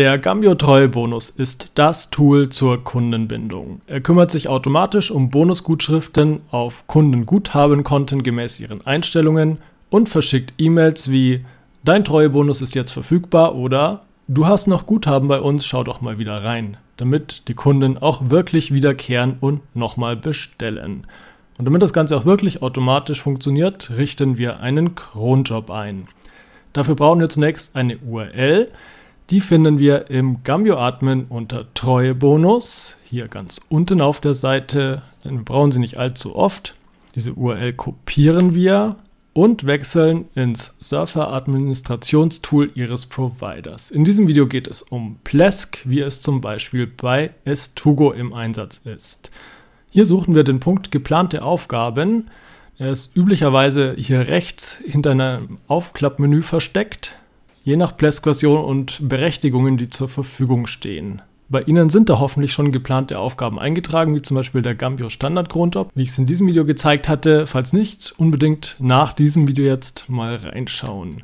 Der Gambio-Treu-Bonus ist das Tool zur Kundenbindung. Er kümmert sich automatisch um Bonusgutschriften auf Kundenguthaben-Konten gemäß ihren Einstellungen und verschickt E-Mails wie Dein Treuebonus ist jetzt verfügbar oder Du hast noch Guthaben bei uns, schau doch mal wieder rein, damit die Kunden auch wirklich wiederkehren und nochmal bestellen. Und damit das Ganze auch wirklich automatisch funktioniert, richten wir einen Kronjob ein. Dafür brauchen wir zunächst eine URL, die finden wir im Gambio Admin unter Treuebonus, hier ganz unten auf der Seite, denn wir brauchen sie nicht allzu oft. Diese URL kopieren wir und wechseln ins Surfer-Administrationstool Ihres Providers. In diesem Video geht es um Plesk, wie es zum Beispiel bei S2Go im Einsatz ist. Hier suchen wir den Punkt geplante Aufgaben. Er ist üblicherweise hier rechts hinter einem Aufklappmenü versteckt je nach Plesk-Version und Berechtigungen, die zur Verfügung stehen. Bei Ihnen sind da hoffentlich schon geplante Aufgaben eingetragen, wie zum Beispiel der Gambio Standard Grundjob, wie ich es in diesem Video gezeigt hatte. Falls nicht, unbedingt nach diesem Video jetzt mal reinschauen.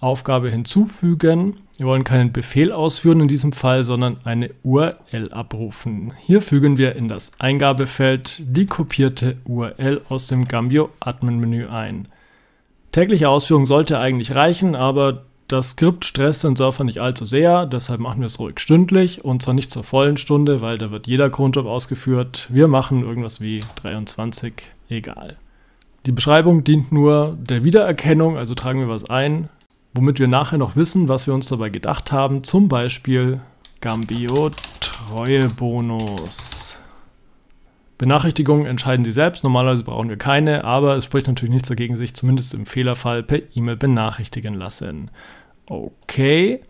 Aufgabe hinzufügen. Wir wollen keinen Befehl ausführen in diesem Fall, sondern eine URL abrufen. Hier fügen wir in das Eingabefeld die kopierte URL aus dem Gambio Admin Menü ein. Tägliche Ausführung sollte eigentlich reichen, aber das Skript stresst den Surfer nicht allzu sehr, deshalb machen wir es ruhig stündlich und zwar nicht zur vollen Stunde, weil da wird jeder Grundjob ausgeführt. Wir machen irgendwas wie 23, egal. Die Beschreibung dient nur der Wiedererkennung, also tragen wir was ein, womit wir nachher noch wissen, was wir uns dabei gedacht haben. Zum Beispiel Gambio Treuebonus. Benachrichtigungen entscheiden Sie selbst. Normalerweise brauchen wir keine, aber es spricht natürlich nichts dagegen, sich zumindest im Fehlerfall per E-Mail benachrichtigen lassen. Okay,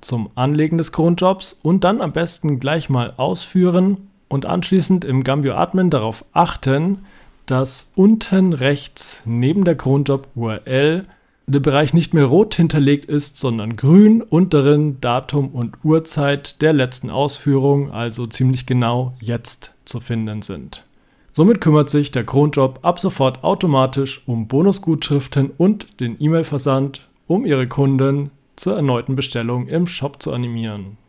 zum Anlegen des Cronjobs und dann am besten gleich mal ausführen und anschließend im Gambio Admin darauf achten, dass unten rechts neben der Cronjob URL der Bereich nicht mehr rot hinterlegt ist, sondern grün und darin Datum und Uhrzeit der letzten Ausführung, also ziemlich genau jetzt zu finden sind. Somit kümmert sich der Kronjob ab sofort automatisch um Bonusgutschriften und den E-Mail-Versand, um ihre Kunden zur erneuten Bestellung im Shop zu animieren.